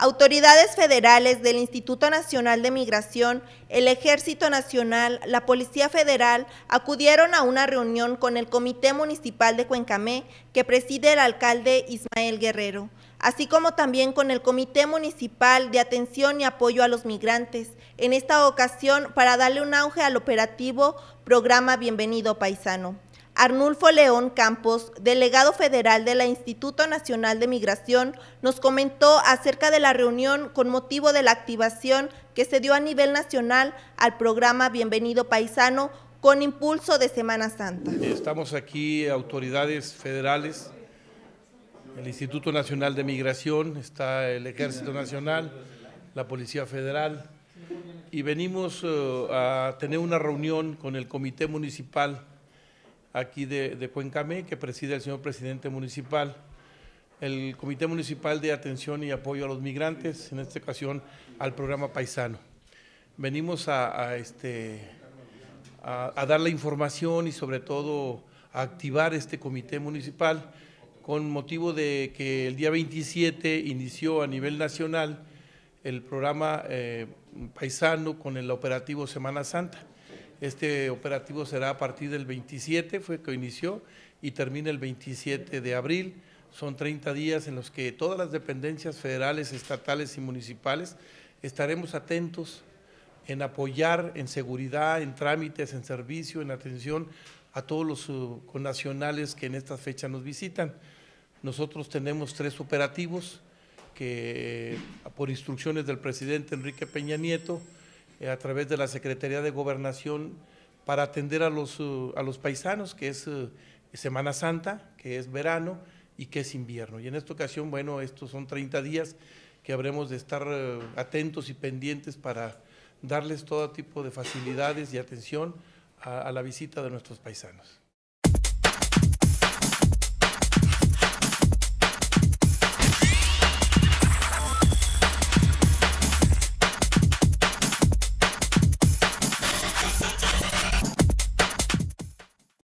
autoridades federales del Instituto Nacional de Migración, el Ejército Nacional, la Policía Federal acudieron a una reunión con el Comité Municipal de Cuencamé que preside el alcalde Ismael Guerrero, así como también con el Comité Municipal de Atención y Apoyo a los Migrantes, en esta ocasión para darle un auge al operativo Programa Bienvenido Paisano. Arnulfo León Campos, delegado federal de la Instituto Nacional de Migración, nos comentó acerca de la reunión con motivo de la activación que se dio a nivel nacional al programa Bienvenido Paisano con impulso de Semana Santa. Estamos aquí autoridades federales, el Instituto Nacional de Migración, está el Ejército Nacional, la Policía Federal y venimos eh, a tener una reunión con el Comité Municipal aquí de, de que preside el señor presidente municipal. El Comité Municipal de Atención y Apoyo a los Migrantes, en esta ocasión al programa Paisano. Venimos a, este, a, dar la información y sobre todo a activar este comité municipal con motivo de que el día 27 inició a nivel nacional el programa eh, paisano con el operativo Semana Santa. Este operativo será a partir del 27, fue que inició, y termina el 27 de abril. Son 30 días en los que todas las dependencias federales, estatales y municipales estaremos atentos en apoyar en seguridad, en trámites, en servicio, en atención a todos los nacionales que en estas fechas nos visitan. Nosotros tenemos tres operativos que por instrucciones del presidente Enrique Peña Nieto eh, a través de la Secretaría de Gobernación para atender a los, eh, paisanos, que es eh, Semana Santa, que es verano y que es invierno. Y en esta ocasión, bueno, estos son 30 días que habremos de estar atentos y pendientes para darles todo tipo de facilidades y atención a la visita de nuestros paisanos.